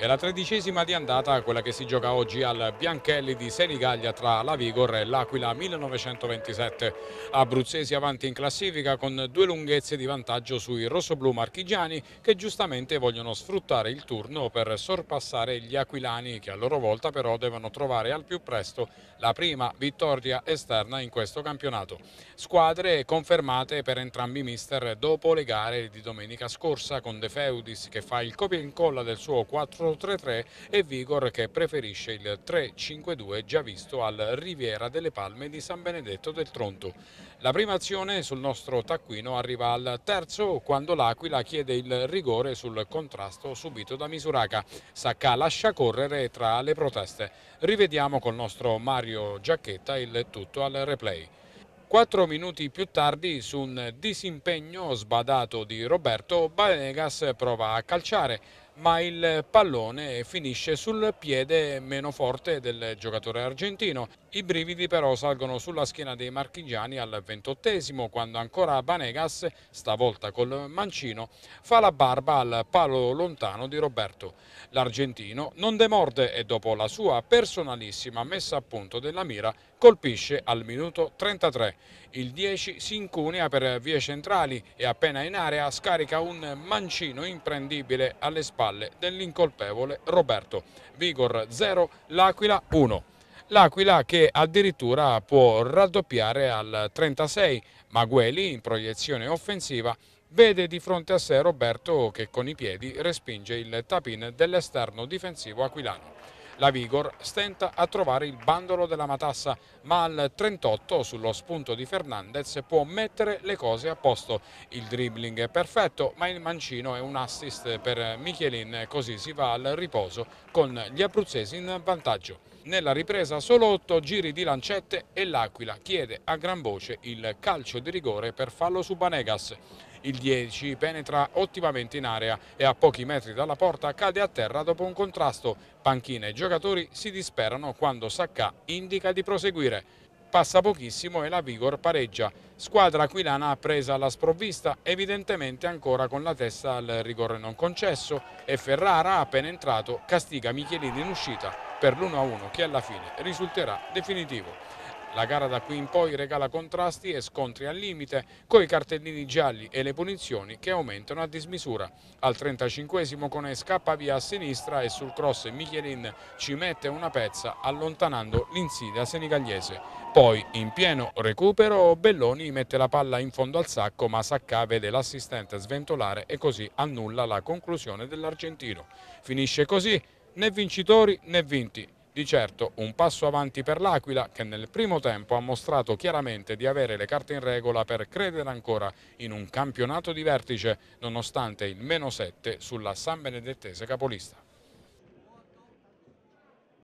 È la tredicesima di andata quella che si gioca oggi al Bianchelli di Senigallia tra la Vigor e l'Aquila 1927. Abruzzesi avanti in classifica con due lunghezze di vantaggio sui rossoblù marchigiani che giustamente vogliono sfruttare il turno per sorpassare gli aquilani che a loro volta però devono trovare al più presto la prima vittoria esterna in questo campionato. Squadre confermate per entrambi i mister dopo le gare di domenica scorsa con De Feudis che fa il copia e incolla del suo 4 4-3-3 e Vigor che preferisce il 3-5-2 già visto al Riviera delle Palme di San Benedetto del Tronto. La prima azione sul nostro taccuino arriva al terzo quando l'Aquila chiede il rigore sul contrasto subito da Misuraca. Sacca lascia correre tra le proteste. Rivediamo col nostro Mario Giacchetta il tutto al replay. Quattro minuti più tardi, su un disimpegno sbadato di Roberto, Banegas prova a calciare ma il pallone finisce sul piede meno forte del giocatore argentino. I brividi però salgono sulla schiena dei marchigiani al ventottesimo, quando ancora Banegas, stavolta col mancino, fa la barba al palo lontano di Roberto. L'argentino non demorde e dopo la sua personalissima messa a punto della mira colpisce al minuto 33. Il 10 si incunea per vie centrali e appena in area scarica un mancino imprendibile alle spalle palle dell'incolpevole Roberto. Vigor 0, L'Aquila 1. L'Aquila che addirittura può raddoppiare al 36, Magueli in proiezione offensiva vede di fronte a sé Roberto che con i piedi respinge il tapin dell'esterno difensivo aquilano. La Vigor stenta a trovare il bandolo della matassa, ma al 38 sullo spunto di Fernandez può mettere le cose a posto. Il dribbling è perfetto, ma il mancino è un assist per Michelin, così si va al riposo con gli abruzzesi in vantaggio. Nella ripresa solo 8 giri di lancette e l'Aquila chiede a gran voce il calcio di rigore per fallo su Banegas. Il 10 penetra ottimamente in area e a pochi metri dalla porta cade a terra dopo un contrasto. Panchina e giocatori si disperano quando Sacca indica di proseguire. Passa pochissimo e la Vigor pareggia. Squadra aquilana presa alla sprovvista, evidentemente ancora con la testa al rigore non concesso e Ferrara, appena entrato, castiga Michelini in uscita per l'1-1 che alla fine risulterà definitivo. La gara da qui in poi regala contrasti e scontri al limite, coi cartellini gialli e le punizioni che aumentano a dismisura. Al 35 esimo Cone scappa via a sinistra e sul cross Michelin ci mette una pezza allontanando l'insidia senigallese. Poi in pieno recupero Belloni mette la palla in fondo al sacco ma Sacca vede l'assistente sventolare e così annulla la conclusione dell'argentino. Finisce così né vincitori né vinti di certo un passo avanti per l'Aquila che nel primo tempo ha mostrato chiaramente di avere le carte in regola per credere ancora in un campionato di vertice nonostante il meno 7 sulla San Benedettese capolista.